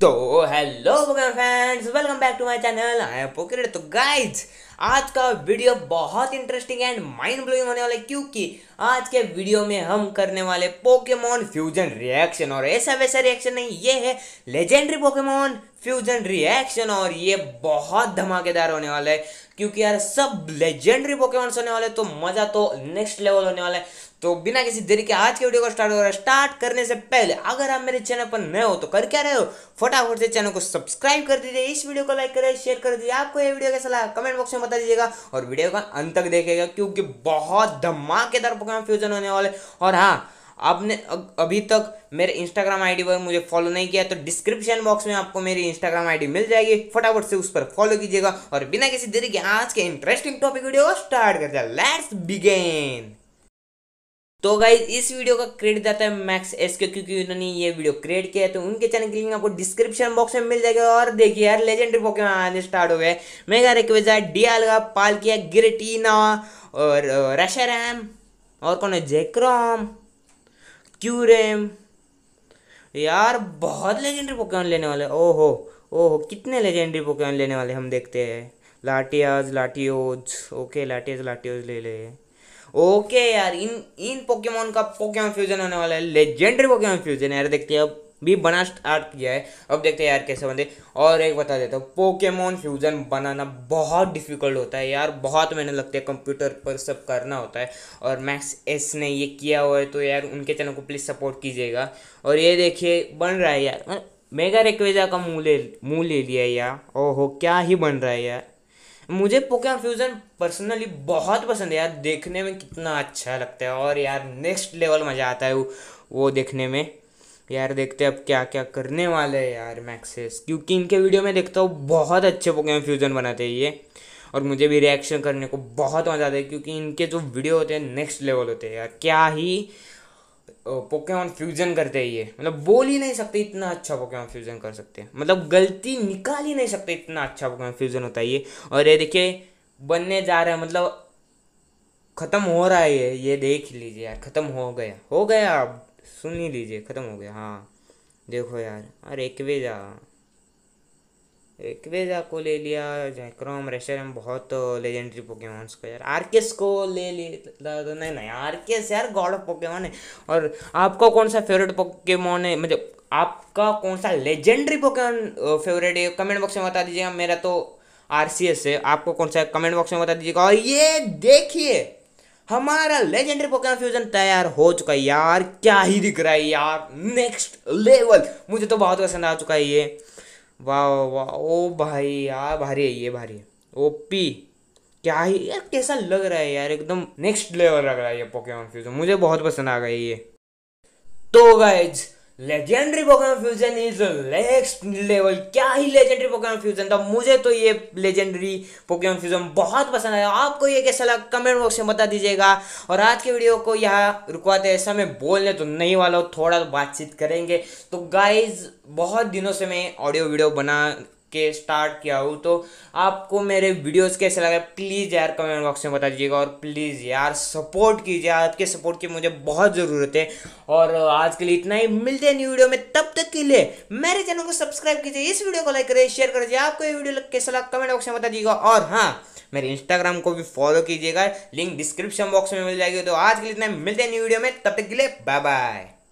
तो hello fans welcome back to my channel I am Pocket तो guys आज का वीडियो बहुत इंटरेस्टिंग एंड माइंड ब्लोइंग होने वाला है क्योंकि आज के वीडियो में हम करने वाले पोकेमोन फ्यूजन रिएक्शन और ऐसा वैसा रिएक्शन नहीं ये है लेजेंडरी पोकेमोन फ्यूजन रिएक्शन और ये बहुत धमाकेदार होने वाला है क्योंकि यार सब लेजेंडरी पोकेमोन होने वाले तो मजा तो नेक्स्ट लेवल होने वाला है तो बिना किसी देरी के आज के वीडियो को स्टार्ट हो रहा है स्टार्ट करने से पहले अगर आप मेरे चैनल पर नए हो तो कर क्या रहे हो फटाफट से चैनल को सब्सक्राइब कर दीजिए इस वीडियो को लाइक करें शेयर कर दीजिए आपको ये वीडियो कैसा लगा कमेंट बॉक्स में बता दीजिएगा और वीडियो का अंत तक देखेगा क्योंकि बहुत धमाकेदार प्रोग्राम फ्यूजन होने वाले और हाँ आपने अभी तक मेरे इंस्टाग्राम आईडी पर मुझे फॉलो नहीं किया तो डिस्क्रिप्शन बॉक्स में आपको मेरी इंस्टाग्राम आईडी मिल जाएगी फटाफट से उस पर फॉलो कीजिएगा और बिना किसी देरी के आज के इंटरेस्टिंग टॉपिक वीडियो स्टार्ट करते हैं लेट्स बिगेन तो गाइज इस वीडियो का क्रेडिट जाता है मैक्स एस के क्योंकि उन्होंने ये वीडियो क्रिएट किया है तो उनके चैनल की लिंक आपको डिस्क्रिप्शन बॉक्स में मिल जाएगा और देखिए यार लेजेंडरी पोके आने स्टार्ट हो गए मेगा रेक्वेजा डियालगा पालकिया गिरटीना और रेशरैम और कौन है जेक्रॉम क्यूरेम यार बहुत लेजेंडरी पोकेमॉन लेने वाले ओहो ओहो कितने लेजेंडरी पोकेमॉन लेने वाले हम देखते हैं लाटियाज लाटियोज ओके लाटियाज लाटियोज ले ले ओके यार इन इन पोकेमोन का पोकेमोन फ्यूजन होने वाला है लेजेंडरी पोकेमोन फ्यूजन यार देखते हैं अब भी बना स्टार्ट किया है अब देखते हैं यार कैसे बनते और एक बता देता हूँ पोकेमोन फ्यूजन बनाना बहुत डिफिकल्ट होता है यार बहुत मेहनत लगती है कंप्यूटर पर सब करना होता है और मैक्स एस ने ये किया हुआ है तो यार उनके चैनल को प्लीज़ सपोर्ट कीजिएगा और ये देखिए बन रहा है यार मेगा मतलब रेक्वेजा का मुँह ले मुँह ले लिया यार ओहो क्या ही बन रहा है यार मुझे पोकेमोन फ्यूजन पर्सनली बहुत पसंद है यार देखने में कितना अच्छा लगता है और यार नेक्स्ट लेवल मज़ा आता है वो देखने में यार देखते हैं अब क्या क्या करने वाले हैं यार मैक्सेस क्योंकि इनके वीडियो में देखता हूँ बहुत अच्छे पोकेमोन फ्यूजन बनाते हैं ये और मुझे भी रिएक्शन करने को बहुत मज़ा आता है क्योंकि इनके जो वीडियो होते हैं नेक्स्ट लेवल होते हैं यार क्या ही पोकेमॉन फ्यूजन करते हैं ये मतलब बोल ही नहीं सकते इतना अच्छा पोकेमॉन फ्यूजन कर सकते हैं मतलब गलती निकाल ही नहीं सकते इतना अच्छा पोकेमॉन फ्यूजन होता है ये और ये देखिए बनने जा रहा है मतलब ख़त्म हो रहा है ये ये देख लीजिए यार ख़त्म हो गया हो गया अब सुन ही लीजिए ख़त्म हो गया हाँ देखो यार अरे एक वे जा क्वेजा को ले लिया जैक्रोम रेशरम बहुत लेजेंडरी पोकेमोन्स को यार आरकेस को ले लिया तो नहीं नहीं आरकेस यार गॉड ऑफ पोकेमोन है और आपका कौन सा फेवरेट पोकेमोन है मतलब आपका कौन सा लेजेंडरी पोकेमोन फेवरेट है कमेंट बॉक्स में बता दीजिएगा मेरा तो आर सी एस है आपको कौन सा कमेंट बॉक्स में बता दीजिएगा और ये देखिए हमारा लेजेंडरी पोकेमोन फ्यूजन तैयार हो चुका है यार क्या ही दिख रहा है यार नेक्स्ट लेवल मुझे तो बहुत पसंद आ चुका है ये वाह वाह ओ भाई यार भारी है ये भारी है ओ पी क्या ही यार कैसा लग रहा है यार एकदम नेक्स्ट लेवल लग रहा है ये पोकेमोन फ्यूजन मुझे बहुत पसंद आ गई ये तो guys legendary Pokemon fusion is next level क्या ही लेजेंडरी पोकेमोन फ्यूजन था मुझे तो ये लेजेंडरी पोकेमोन फ्यूजन बहुत पसंद आया आपको ये कैसा लगा कमेंट बॉक्स में बता दीजिएगा और आज के वीडियो को यहाँ रुकवाते ऐसा मैं बोलने तो नहीं वाला हूँ थोड़ा तो बातचीत करेंगे तो गाइज बहुत दिनों से मैं ऑडियो वीडियो बना के स्टार्ट किया हूँ तो आपको मेरे वीडियोस कैसे लगे प्लीज़ यार कमेंट बॉक्स में बता दीजिएगा और प्लीज़ यार सपोर्ट कीजिए आपके सपोर्ट की मुझे बहुत ज़रूरत है और आज के लिए इतना ही मिलते हैं न्यू वीडियो में तब तक के लिए मेरे चैनल को सब्सक्राइब कीजिए इस वीडियो को लाइक करिए शेयर कर दीजिए आपको ये वीडियो कैसा लगा कमेंट बॉक्स में बता दीजिएगा और हाँ मेरे इंस्टाग्राम को भी फॉलो कीजिएगा लिंक डिस्क्रिप्शन बॉक्स में मिल जाएगी तो आज के लिए इतना मिलते हैं न्यू वीडियो में तब तक के लिए बाय बाय